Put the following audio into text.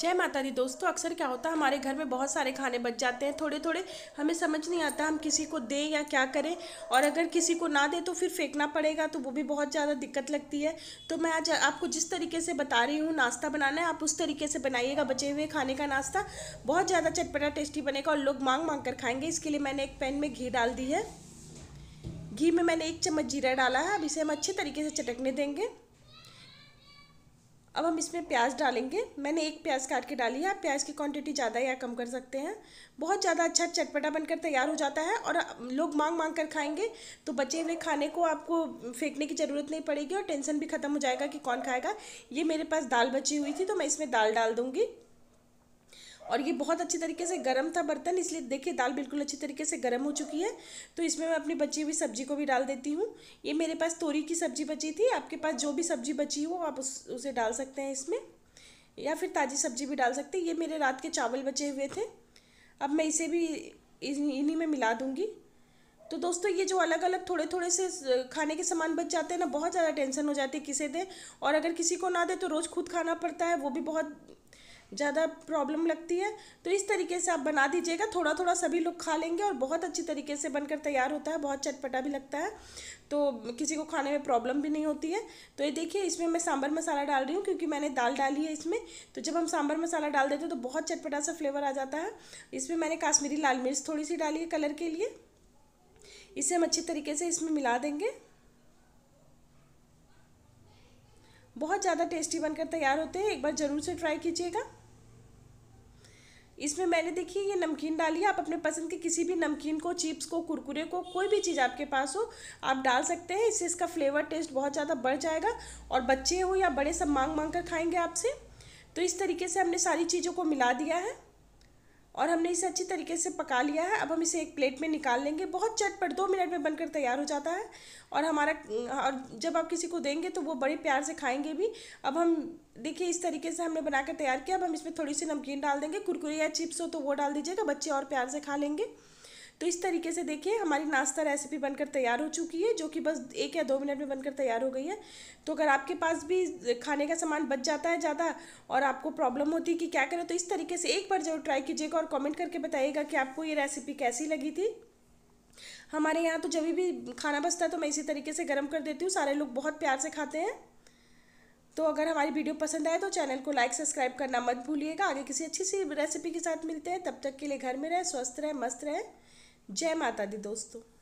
जय माता दी दोस्तों अक्सर क्या होता है हमारे घर में बहुत सारे खाने बच जाते हैं थोड़े थोड़े हमें समझ नहीं आता हम किसी को दें या क्या करें और अगर किसी को ना दें तो फिर फेंकना पड़ेगा तो वो भी बहुत ज़्यादा दिक्कत लगती है तो मैं आज आपको जिस तरीके से बता रही हूँ नाश्ता बनाना है आप उस तरीके से बनाइएगा बचे हुए खाने का नाश्ता बहुत ज़्यादा चटपटा टेस्टी बनेगा और लोग मांग मांग कर खाएंगे इसके लिए मैंने एक पैन में घी डाल दी है घी में मैंने एक चम्मच जीरा डाला है अब इसे हम अच्छे तरीके से चटकने देंगे अब हम इसमें प्याज डालेंगे मैंने एक प्याज काट के डाली है आप प्याज की क्वांटिटी ज़्यादा या कम कर सकते हैं बहुत ज़्यादा अच्छा चटपटा बनकर तैयार हो जाता है और लोग मांग मांग कर खाएंगे तो बचे हुए खाने को आपको फेंकने की ज़रूरत नहीं पड़ेगी और टेंशन भी ख़त्म हो जाएगा कि कौन खाएगा ये मेरे पास दाल बची हुई थी तो मैं इसमें दाल डाल दूँगी और ये बहुत अच्छी तरीके से गर्म था बर्तन इसलिए देखिए दाल बिल्कुल अच्छी तरीके से गर्म हो चुकी है तो इसमें मैं अपनी बची हुई सब्जी को भी डाल देती हूँ ये मेरे पास तोरी की सब्जी बची थी आपके पास जो भी सब्जी बची हो आप उस उसे डाल सकते हैं इसमें या फिर ताज़ी सब्जी भी डाल सकते हैं ये मेरे रात के चावल बचे हुए थे अब मैं इसे भी इन्हीं में मिला दूँगी तो दोस्तों ये जो अलग अलग थोड़े थोड़े से खाने के सामान बच जाते हैं ना बहुत ज़्यादा टेंशन हो जाती है किसे दे और अगर किसी को ना दे तो रोज़ खुद खाना पड़ता है वो भी बहुत ज़्यादा प्रॉब्लम लगती है तो इस तरीके से आप बना दीजिएगा थोड़ा थोड़ा सभी लोग खा लेंगे और बहुत अच्छी तरीके से बनकर तैयार होता है बहुत चटपटा भी लगता है तो किसी को खाने में प्रॉब्लम भी नहीं होती है तो ये देखिए इसमें मैं सांभर मसाला डाल रही हूँ क्योंकि मैंने दाल डाली है इसमें तो जब हम सांभर मसाला डाल देते हैं तो बहुत चटपटा सा फ्लेवर आ जाता है इसमें मैंने काश्मीरी लाल मिर्च थोड़ी सी डाली है कलर के लिए इसे हम अच्छी तरीके से इसमें मिला देंगे बहुत ज़्यादा टेस्टी बनकर तैयार होते हैं एक बार ज़रूर से ट्राई कीजिएगा इसमें मैंने देखिए ये नमकीन डाली है आप अपने पसंद के किसी भी नमकीन को चिप्स को कुरकुरे को कोई भी चीज़ आपके पास हो आप डाल सकते हैं इससे इसका फ्लेवर टेस्ट बहुत ज़्यादा बढ़ जाएगा और बच्चे हो या बड़े सब मांग मांग कर खाएंगे आपसे तो इस तरीके से हमने सारी चीज़ों को मिला दिया है और हमने इसे अच्छी तरीके से पका लिया है अब हम इसे एक प्लेट में निकाल लेंगे बहुत चटपट दो मिनट में बनकर तैयार हो जाता है और हमारा और जब आप किसी को देंगे तो वो बड़े प्यार से खाएंगे भी अब हम देखिए इस तरीके से हमने बनाकर तैयार किया अब हम इसमें थोड़ी सी नमकीन डाल देंगे कुरकुरे या चिप्स हो तो वो डाल दीजिएगा बच्चे और प्यार से खा लेंगे तो इस तरीके से देखिए हमारी नाश्ता रेसिपी बनकर तैयार हो चुकी है जो कि बस एक या दो मिनट में बनकर तैयार हो गई है तो अगर आपके पास भी खाने का सामान बच जाता है ज़्यादा और आपको प्रॉब्लम होती है कि क्या करें तो इस तरीके से एक बार जरूर ट्राई कीजिएगा और कॉमेंट करके बताइएगा कि आपको ये रेसिपी कैसी लगी थी हमारे यहाँ तो जब भी खाना बचता है तो मैं इसी तरीके से गर्म कर देती हूँ सारे लोग बहुत प्यार से खाते हैं तो अगर हमारी वीडियो पसंद आए तो चैनल को लाइक सब्सक्राइब करना मत भूलिएगा आगे किसी अच्छी सी रेसिपी के साथ मिलते हैं तब तक के लिए घर में रहें स्वस्थ रहें मस्त रहें जय माता दी दोस्तों